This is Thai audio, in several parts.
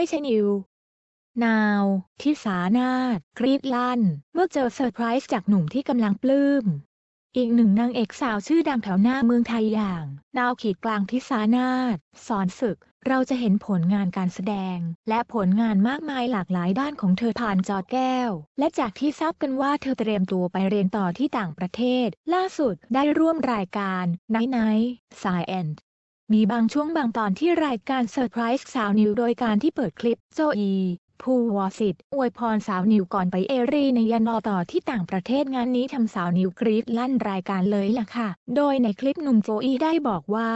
ไม่ใช่นิว นาว ทิสานาดกรีดลั่นเมื่อเจอเซอร์ไพรส์จากหนุ่มที่กำลังปลื้ม อีกหนึ่งนางเอกสาวชื่อดังแถวหน้าเมืองไทยอย่าง นาวขีดกลางทิสานาดสอนศึก เราจะเห็นผลงานการแสดง และผลงานมากมายหลากหลายด้านของเธอผ่านจอแก้ว และจากที่ทราบกันว่าเธอเตรียมตัวไปเรียนต่อที่ต่างประเทศ ล่าสุดได้ร่วมรายการไนท์ไนท์สายแอนด์มีบางช่วงบางตอนที่รายการเซอร์ไพรส์สาวนิว โดยการที่เปิดคลิปโจอีผูวสิทธิ์อวยพรสาวนิวก่อนไปเอรีในยานอต่อที่ต่างประเทศงานนี้ทำสาวนิวกรีดลั่นรายการเลยล่ะค่ะ โดยในคลิปหนุ่มโจอีได้บอกว่า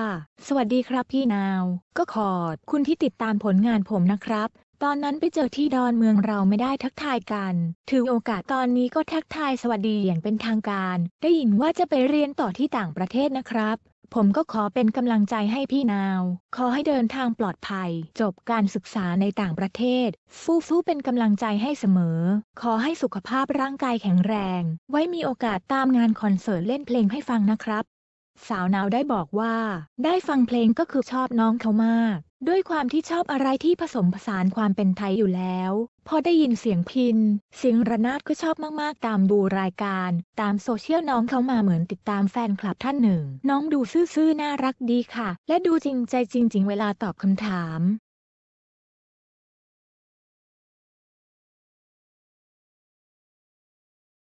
สวัสดีครับพี่นาว ก็ขอดคุณที่ติดตามผลงานผมนะครับ ตอนนั้นไปเจอที่ดอนเมืองเราไม่ได้ทักทายกัน ถือโอกาสตอนนี้ก็ทักทายสวัสดีอย่างเป็นทางการ ได้ยินว่าจะไปเรียนต่อที่ต่างประเทศนะครับผมก็ขอเป็นกำลังใจให้พี่นาว ขอให้เดินทางปลอดภัย จบการศึกษาในต่างประเทศ ฟู่ฟู่เป็นกำลังใจให้เสมอ ขอให้สุขภาพร่างกายแข็งแรง ไว้มีโอกาสตามงานคอนเสิร์ตเล่นเพลงให้ฟังนะครับ สาวนาวได้บอกว่า ได้ฟังเพลงก็คือชอบน้องเขามากด้วยความที่ชอบอะไรที่ผสมผสานความเป็นไทยอยู่แล้ว พอได้ยินเสียงพิน เสียงระนาดก็ชอบมากๆ ตามดูรายการ ตามโซเชียลน้องเขามาเหมือนติดตามแฟนคลับท่านหนึ่ง น้องดูซื่อ ๆ น่ารักดีค่ะ และดูจริงใจจริง ๆเวลาตอบคำถาม